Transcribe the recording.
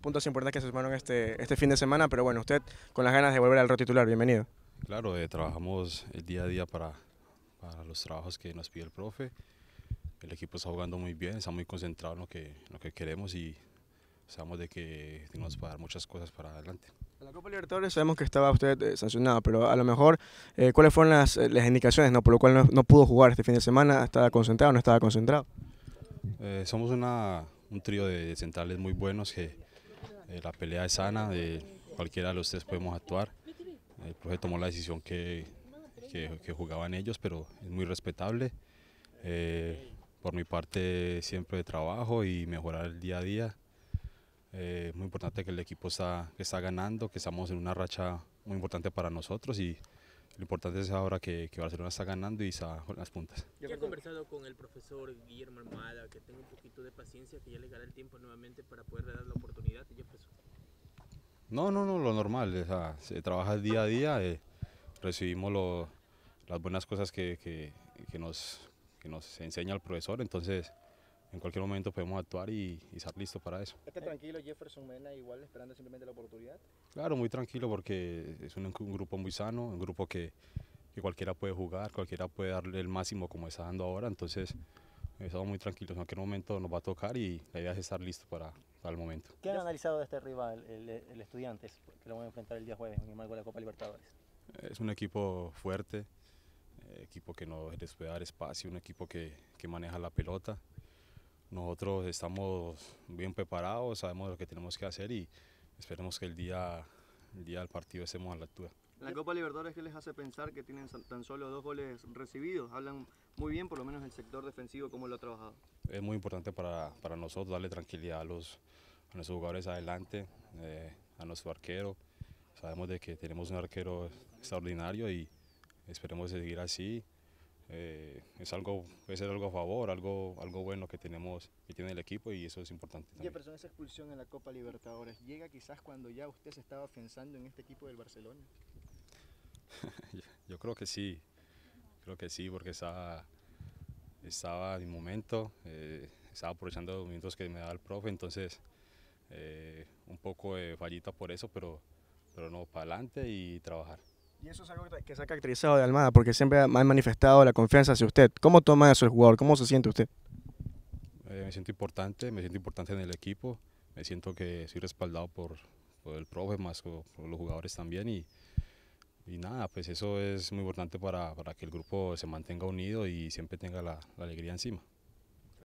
Puntos importantes que se sumaron este, este fin de semana, pero bueno, usted con las ganas de volver al rol titular, bienvenido. Claro, eh, trabajamos el día a día para, para, los trabajos que nos pide el profe. El equipo está jugando muy bien, está muy concentrado en lo que, lo que queremos y sabemos de que tenemos a dar muchas cosas para adelante. En la Copa Libertadores sabemos que estaba usted eh, sancionado, pero a lo mejor, eh, ¿cuáles fueron las, las, indicaciones no, por lo cual no, pudo jugar este fin de semana? ¿Estaba concentrado o no estaba concentrado? somos un trío de centrales muy buenos que eh, la pelea es sana, de eh, cualquiera de los tres podemos actuar. Eh, el profe tomó la decisión que, jugaban ellos, pero es muy respetable. por mi parte, siempre de trabajo y mejorar el día a día. Es muy importante que el equipo está, está ganando, que estamos en una racha muy importante para nosotros y lo importante es ahora que, Barcelona está ganando y está con las puntas. ¿Ya he conversado con el profesor Guillermo Armada, que tenga un poquito de paciencia, que ya le gana el tiempo nuevamente para poder dar la oportunidad. Jefferson? Pues, no, no, no, lo normal, o sea, se trabaja día a día, eh, recibimos las buenas cosas que, nos, que enseña el profesor, entonces en cualquier momento podemos actuar y, y estar listos para eso. ¿Está tranquilo Jefferson Mena igual esperando simplemente la oportunidad? Claro, muy tranquilo porque es un, grupo muy sano, un grupo que, que, cualquiera puede jugar, cualquiera puede darle el máximo como está dando ahora, entonces estamos muy tranquilos, en aquel momento nos va a tocar y la idea es estar listos para, el momento. ¿Qué han analizado de este rival, el, el Estudiantes, que lo van a enfrentar el día jueves en el marco de la Copa Libertadores? Es un equipo fuerte, eh, equipo que nos les puede dar espacio, un equipo que, que maneja la pelota. Nosotros estamos bien preparados, sabemos lo que tenemos que hacer y esperemos que el día, el día del partido estemos a la altura. La Copa Libertadores, ¿qué les hace pensar que tienen tan solo dos goles recibidos? Hablan muy bien, por lo menos el sector defensivo, cómo lo ha trabajado. Es muy importante para, para nosotros darle tranquilidad a, los, a nuestros jugadores adelante, eh, a nuestro arquero. Sabemos de que tenemos un arquero extraordinario y esperemos seguir así. Eh, es algo, puede ser algo a favor, algo, algo bueno que tenemos, que tiene el equipo y eso es importante también. esa expulsión en la Copa Libertadores, ¿llega quizás cuando ya usted se estaba pensando en este equipo del Barcelona? yo creo que sí, creo que sí, porque estaba, estaba en mi momento, eh, estaba aprovechando los minutos que me da el profe, entonces eh, un poco de fallita por eso, pero, pero no, para adelante y trabajar. Y eso es algo que se ha caracterizado de Almada, porque siempre ha manifestado la confianza hacia usted. ¿Cómo toma eso el jugador? ¿Cómo se siente usted? Eh, me siento importante, me siento importante en el equipo. Me siento que soy respaldado por, el profe, más por, por los jugadores también. Y, y nada, pues eso es muy importante para, que el grupo se mantenga unido y siempre tenga la alegría encima.